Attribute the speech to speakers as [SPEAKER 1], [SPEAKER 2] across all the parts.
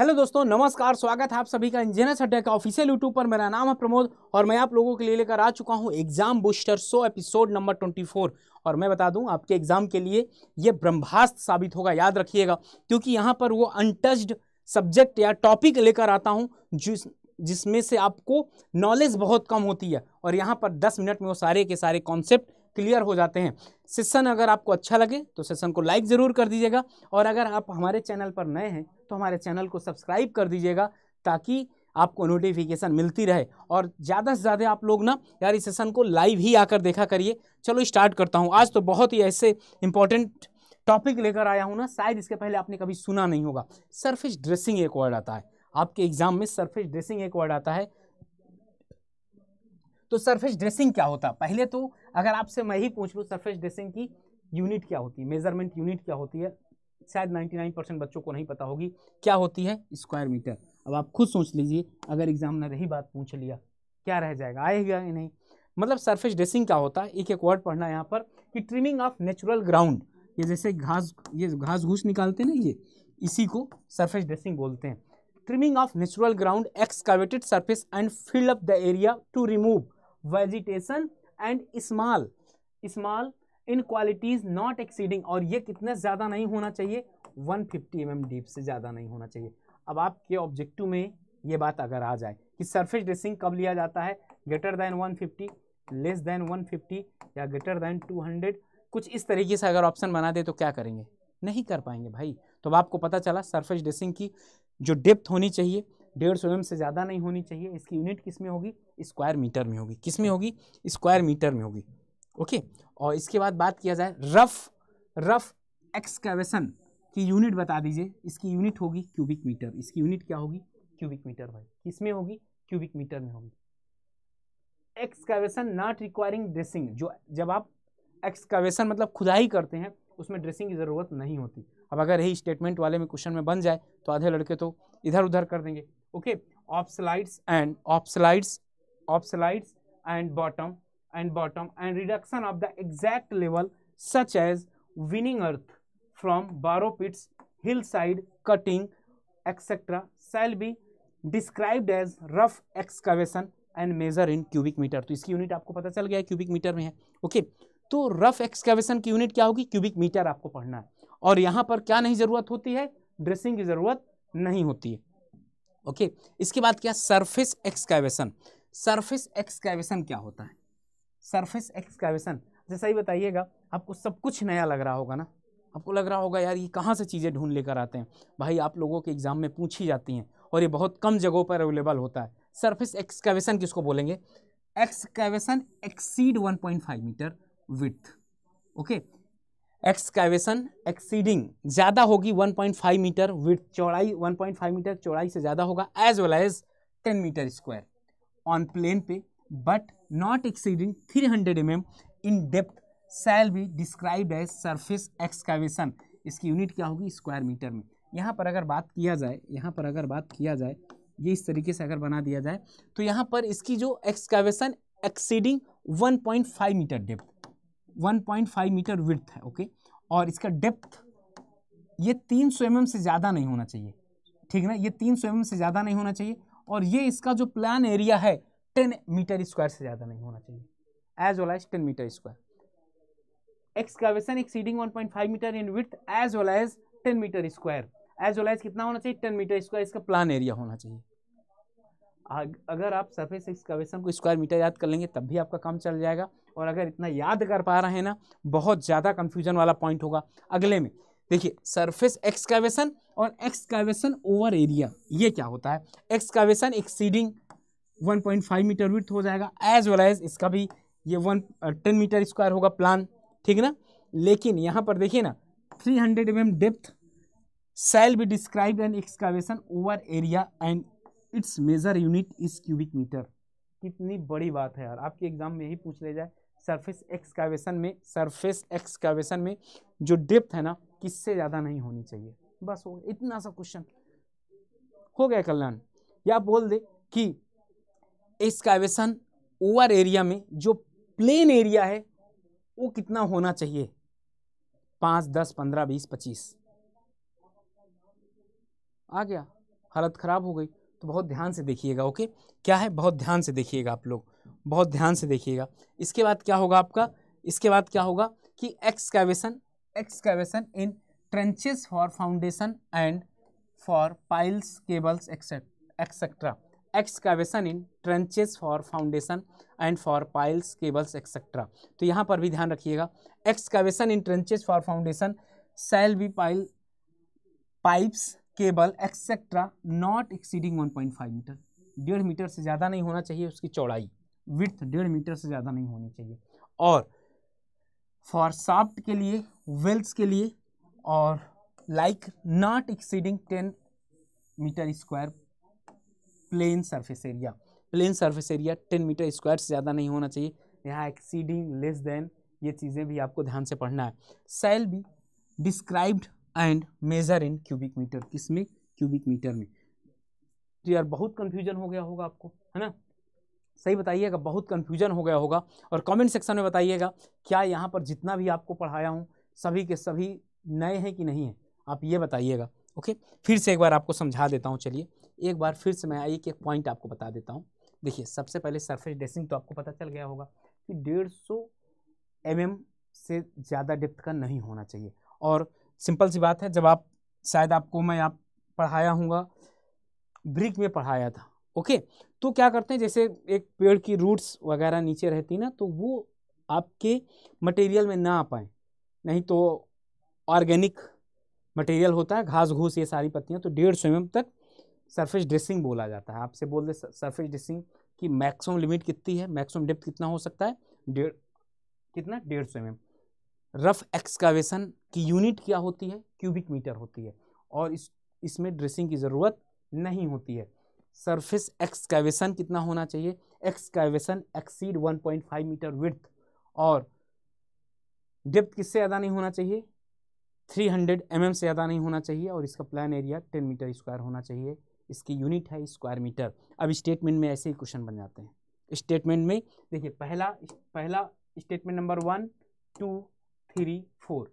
[SPEAKER 1] hello दोस्तों नमस्कार स्वागत है आप सभी का इंजीनियर अड्डा का ऑफिशियल यूट्यूब पर मेरा नाम है प्रमोद और मैं आप लोगों के लिए लेकर आ चुका हूं exam booster show episode number 24 और मैं बता दूं आपके एग्जाम के लिए ये ब्रह्मास्त्र साबित होगा याद रखिएगा क्योंकि यहाँ पर वो अनटच्ड सब्जेक्ट या टॉपिक लेकर आता हूँ जिस जिसमें से आपको नॉलेज बहुत कम होती है और यहाँ पर दस मिनट में वो सारे के सारे कॉन्सेप्ट क्लियर हो जाते हैं सेशन अगर आपको अच्छा लगे तो सेशन को लाइक ज़रूर कर दीजिएगा और अगर आप हमारे चैनल पर नए हैं तो हमारे चैनल को सब्सक्राइब कर दीजिएगा ताकि आपको नोटिफिकेशन मिलती रहे और ज़्यादा से ज़्यादा आप लोग ना यार इस सेशन को लाइव ही आकर देखा करिए चलो स्टार्ट करता हूँ आज तो बहुत ही ऐसे इंपॉर्टेंट टॉपिक लेकर आया हूँ ना शायद इसके पहले आपने कभी सुना नहीं होगा सरफेस ड्रेसिंग एक वर्ड आता है आपके एग्ज़ाम में सरफेस ड्रेसिंग एक वर्ड आता है तो सरफेस ड्रेसिंग क्या होता है पहले तो अगर आपसे मैं ही पूछ लूँ सरफेस ड्रेसिंग की यूनिट क्या होती है मेजरमेंट यूनिट क्या होती है शायद 99 परसेंट बच्चों को नहीं पता होगी क्या होती है स्क्वायर मीटर अब आप खुद सोच लीजिए अगर एग्जाम ने रही बात पूछ लिया क्या रह जाएगा आएगा या नहीं मतलब सरफेस ड्रेसिंग क्या होता है एक एक वर्ड पढ़ना यहाँ पर कि ट्रिमिंग ऑफ नेचुरल ग्राउंड ये जैसे घास ये घास घूस निकालते हैं ना ये इसी को सरफेस ड्रेसिंग बोलते हैं trimming off natural ground excavated surface and fill up the area to remove vegetation and small small in qualities not exceeding और ये कितने ज़्यादा नहीं होना चाहिए 150 फिफ्टी mm डीप से ज़्यादा नहीं होना चाहिए अब आपके ऑब्जेक्टिव में ये बात अगर आ जाए कि सरफेस ड्रेसिंग कब लिया जाता है ग्रेटर दैन 150 लेस दैन 150 या ग्रेटर दैन 200 कुछ इस तरीके से अगर ऑप्शन बना दे तो क्या करेंगे नहीं कर पाएंगे भाई तो अब आपको पता चला सरफेस ड्रेसिंग की जो डेप्थ होनी चाहिए डेढ़ सौ एम से ज़्यादा नहीं होनी चाहिए इसकी यूनिट किस में होगी स्क्वायर मीटर में होगी किस में होगी स्क्वायर मीटर में होगी ओके और इसके बाद बात किया जाए रफ रफ एक्सकैवेशन की यूनिट बता दीजिए इसकी यूनिट होगी क्यूबिक मीटर इसकी यूनिट क्या होगी क्यूबिक मीटर भाई किस में होगी क्यूबिक मीटर में होगी एक्सकैवेशन नॉट रिक्वायरिंग ड्रेसिंग जो जब आप एक्सकैवेशन मतलब खुदाई करते हैं उसमें ड्रेसिंग की ज़रूरत नहीं होती अब अगर यही स्टेटमेंट वाले में क्वेश्चन में बन जाए तो आधे लड़के तो इधर उधर कर देंगे okay off slides and off slides off slides and bottom and bottom and reduction of the exact level such as winning earth from borrow pits hill side cutting etcetera shall be described as rough excavation and measure in cubic metre तो इसकी unit आपको पता चल गया है cubic metre में है okay तो रफ एक्सकवेशन की यूनिट क्या होगी क्यूबिक मीटर आपको पढ़ना है और यहाँ पर क्या नहीं जरूरत होती है ड्रेसिंग की जरूरत नहीं होती है ओके इसके बाद क्या सरफेस एक्सकाइवेशन सरफेस एक्सकाइवेशन क्या होता है सरफेस एक्सकाइवेशन जैसा ही बताइएगा आपको सब कुछ नया लग रहा होगा ना आपको लग रहा होगा यार ये कहाँ से चीज़ें ढूंढ लेकर आते हैं भाई आप लोगों के एग्ज़ाम में पूछी जाती हैं और ये बहुत कम जगहों पर अवेलेबल होता है सरफेस एक्सकाइवेशन किसको बोलेंगे excavation exceed 1.5 metre with okay excavation exceeding ज़्यादा होगी 1.5 मीटर विथ चौड़ाई 1.5 मीटर चौड़ाई से ज़्यादा होगा as well as 10 metre square on plane पे but not exceeding 300 hundred mm in depth shall be describe as surface excavation इसकी यूनिट क्या होगी स्क्वायर मीटर में यहाँ पर अगर बात किया जाए यहाँ पर अगर बात किया जाए ये इस तरीके से अगर बना दिया जाए तो यहाँ पर इसकी जो excavation exceeding one metre depth 1.5 metre with है ओके और इसका डेप्थ ये तीन सौ mm से ज़्यादा नहीं होना चाहिए ठीक ना ये तीन सौ mm से ज़्यादा नहीं होना चाहिए और ये इसका जो प्लान एरिया है टेन मीटर स्क्वायर से ज़्यादा नहीं होना चाहिए as well as ten metre square excavation exceeding 1.5 metre in with as well as ten metre square as well as कितना होना चाहिए टेन मीटर स्क्वायर इसका प्लान एरिया होना चाहिए अगर आप सर्फेस एक्सकावेशन को स्क्वायर मीटर याद कर लेंगे तब भी आपका काम चल जाएगा और अगर इतना याद कर पा रहे हैं ना बहुत ज़्यादा कन्फ्यूजन वाला पॉइंट होगा अगले में देखिए सरफेस एक्सकावेशन और एक्सकावेशन ओवर एरिया ये क्या होता है एक्सकावेशन एक्सीडिंग 1.5 मीटर विथ हो जाएगा एज वेल एज इसका भी ये वन टेन मीटर स्क्वायर होगा प्लान ठीक ना लेकिन यहाँ पर देखिए ना 300 hundred M depth shall be describe and excavation over area and its measure unit is cubic metre कितनी बड़ी बात है यार आपके एग्जाम में यही पूछ ले जाए सरफेस एक्सकावेशन में सरफेस एक्सकावेशन में जो डेप्थ है ना किससे ज़्यादा नहीं होनी चाहिए बस हो इतना सा क्वेश्चन हो गया कल्याण या बोल दे कि एक्सकावेशन ओवर एरिया में जो प्लेन एरिया है वो कितना होना चाहिए पाँच दस पंद्रह बीस पच्चीस आ गया हालत ख़राब हो गई तो बहुत ध्यान से देखिएगा ओके क्या है बहुत ध्यान से देखिएगा आप लोग बहुत ध्यान से देखिएगा इसके बाद क्या होगा आपका इसके बाद क्या होगा कि excavation excavation in trenches for foundation and for piles cables etcetera excavation in trenches for foundation and for piles cables etcetera तो यहाँ पर भी ध्यान रखिएगा excavation in trenches for foundation shall be pile pipes cable etcetera not exceeding 1.5 metre डेढ़ मीटर से ज़्यादा नहीं होना चाहिए उसकी चौड़ाई विथ डेढ़ मीटर से ज़्यादा नहीं होनी चाहिए और फॉर साफ्ट के लिए वेल्स के लिए और like not exceeding ten metre square plane surface area plane surface area ten metre square से ज़्यादा नहीं होना चाहिए यहाँ एक्सीडिंग लेस देन ये चीज़ें भी आपको ध्यान से पढ़ना है shall be described and measure in cubic metre किस में क्यूबिक मीटर में तो यार बहुत कंफ्यूजन हो गया होगा आपको है ना सही बताइएगा बहुत कन्फ्यूजन हो गया होगा और कमेंट सेक्शन में बताइएगा क्या यहाँ पर जितना भी आपको पढ़ाया हूँ सभी के सभी नए हैं कि नहीं है आप ये बताइएगा ओके फिर से एक बार आपको समझा देता हूँ चलिए एक बार फिर से मैं एक एक पॉइंट आपको बता देता हूँ देखिए सबसे पहले सरफेस ड्रेसिंग तो आपको पता चल गया होगा कि डेढ़ सौ एम mm से ज़्यादा डेप्थ का नहीं होना चाहिए और सिंपल सी बात है जब आप शायद आपको मैं आप पढ़ाया हूँगा ब्रिक में पढ़ाया था ओके तो क्या करते हैं जैसे एक पेड़ की रूट्स वगैरह नीचे रहती ना तो वो आपके मटेरियल में ना आ पाए नहीं तो ऑर्गेनिक मटेरियल होता है घास घूस ये सारी पत्तियाँ तो डेढ़ सौ एम तक सरफेस ड्रेसिंग बोला जाता है आपसे बोल दे सरफेस ड्रेसिंग की मैक्सिमम लिमिट कितनी है मैक्सिमम डेप्थ कितना हो सकता है डेढ़ कितना डेढ़ सौ एम रफ एक्सकावेशन की यूनिट क्या होती है क्यूबिक मीटर होती है और इस इसमें ड्रेसिंग की ज़रूरत नहीं होती है सरफेस एक्सकैवेशन कितना होना चाहिए एक्सकैवेशन एक्सीड 1.5 मीटर विथ और डेप्थ किससे ज़्यादा नहीं होना चाहिए 300 हंड्रेड mm से ज़्यादा नहीं होना चाहिए और इसका प्लान एरिया 10 मीटर स्क्वायर होना चाहिए इसकी यूनिट है स्क्वायर मीटर अब स्टेटमेंट में ऐसे ही क्वेश्चन बन जाते हैं स्टेटमेंट में देखिए पहला पहला statement number one two three four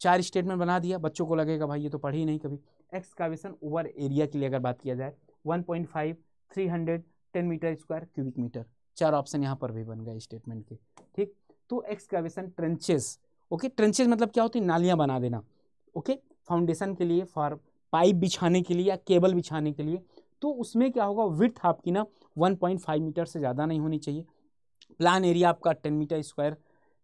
[SPEAKER 1] चार स्टेटमेंट बना दिया बच्चों को लगेगा भाई ये तो पढ़ ही नहीं कभी एक्सकावेशन ओवर एरिया के लिए अगर बात किया जाए one point five three hundred ten metre square cubic metre चार ऑप्शन यहाँ पर भी बन गए स्टेटमेंट के ठीक तो एक्सकावेशन ट्रेंचेस ओके ट्रेंचेस मतलब क्या होती है नालियाँ बना देना ओके फाउंडेशन के लिए फॉर पाइप बिछाने के लिए या केबल बिछाने के लिए तो उसमें क्या होगा विथ आपकी ना फाइव मीटर से ज़्यादा नहीं होनी चाहिए प्लान एरिया आपका टेन मीटर स्क्वायर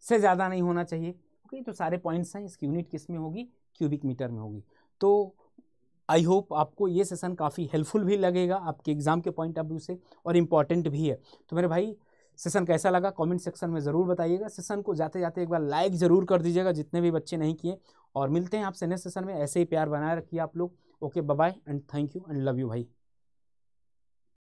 [SPEAKER 1] से ज़्यादा नहीं होना चाहिए ओके तो सारे पॉइंट्स हैं इसकी यूनिट किस में होगी क्यूबिक मीटर में होगी तो आई होप आपको ये सेशन काफ़ी हेल्पफुल भी लगेगा आपके एग्ज़ाम के पॉइंट ऑफ व्यू से और इम्पॉर्टेंट भी है तो मेरे भाई सेशन कैसा लगा कमेंट सेक्शन में ज़रूर बताइएगा सेशन को जाते जाते एक बार लाइक ज़रूर कर दीजिएगा जितने भी बच्चे नहीं किए और मिलते हैं आपसे नेक्स्ट सेशन में ऐसे ही प्यार बनाए रखिए आप लोग okay bye and thank you and love you भाई